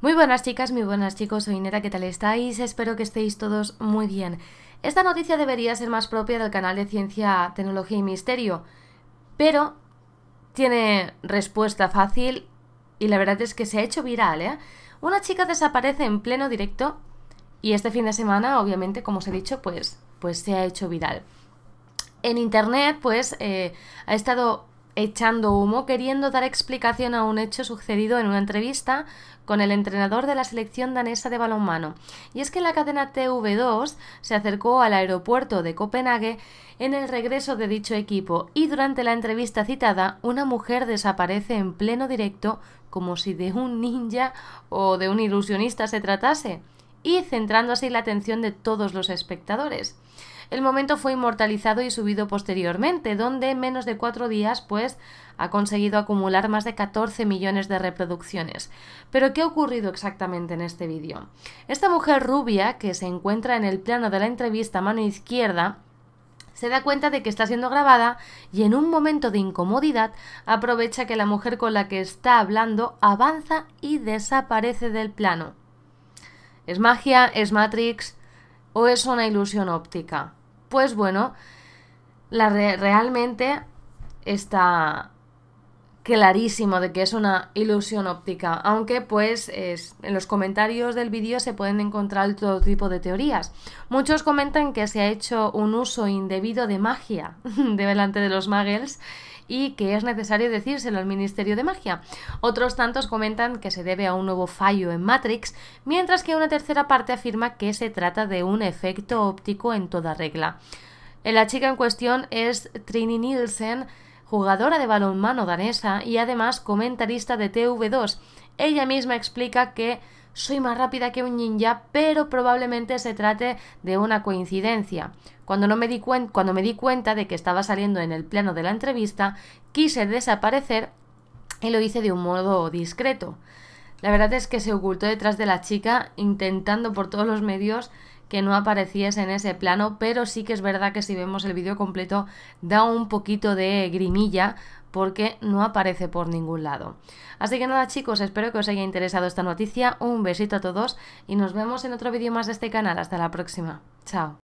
Muy buenas chicas, muy buenas chicos, soy Nera, ¿qué tal estáis? Espero que estéis todos muy bien. Esta noticia debería ser más propia del canal de Ciencia, Tecnología y Misterio, pero tiene respuesta fácil y la verdad es que se ha hecho viral, ¿eh? Una chica desaparece en pleno directo y este fin de semana, obviamente, como os he dicho, pues, pues se ha hecho viral. En internet, pues, eh, ha estado echando humo, queriendo dar explicación a un hecho sucedido en una entrevista con el entrenador de la selección danesa de balonmano. Y es que la cadena TV2 se acercó al aeropuerto de Copenhague en el regreso de dicho equipo y durante la entrevista citada una mujer desaparece en pleno directo como si de un ninja o de un ilusionista se tratase y centrando así la atención de todos los espectadores. El momento fue inmortalizado y subido posteriormente, donde en menos de cuatro días, pues, ha conseguido acumular más de 14 millones de reproducciones. Pero, ¿qué ha ocurrido exactamente en este vídeo? Esta mujer rubia, que se encuentra en el plano de la entrevista mano izquierda, se da cuenta de que está siendo grabada y en un momento de incomodidad aprovecha que la mujer con la que está hablando avanza y desaparece del plano. ¿Es magia? ¿Es Matrix? ¿O es una ilusión óptica? Pues bueno, la realmente está clarísimo de que es una ilusión óptica, aunque pues es, en los comentarios del vídeo se pueden encontrar todo tipo de teorías. Muchos comentan que se ha hecho un uso indebido de magia delante de los muggles y que es necesario decírselo al Ministerio de Magia. Otros tantos comentan que se debe a un nuevo fallo en Matrix, mientras que una tercera parte afirma que se trata de un efecto óptico en toda regla. Eh, la chica en cuestión es Trini Nielsen, jugadora de balonmano danesa y además comentarista de TV2. Ella misma explica que soy más rápida que un ninja, pero probablemente se trate de una coincidencia. Cuando, no me di cuando me di cuenta de que estaba saliendo en el plano de la entrevista, quise desaparecer y lo hice de un modo discreto. La verdad es que se ocultó detrás de la chica intentando por todos los medios que no apareciese en ese plano, pero sí que es verdad que si vemos el vídeo completo da un poquito de grimilla porque no aparece por ningún lado. Así que nada chicos, espero que os haya interesado esta noticia, un besito a todos y nos vemos en otro vídeo más de este canal, hasta la próxima, chao.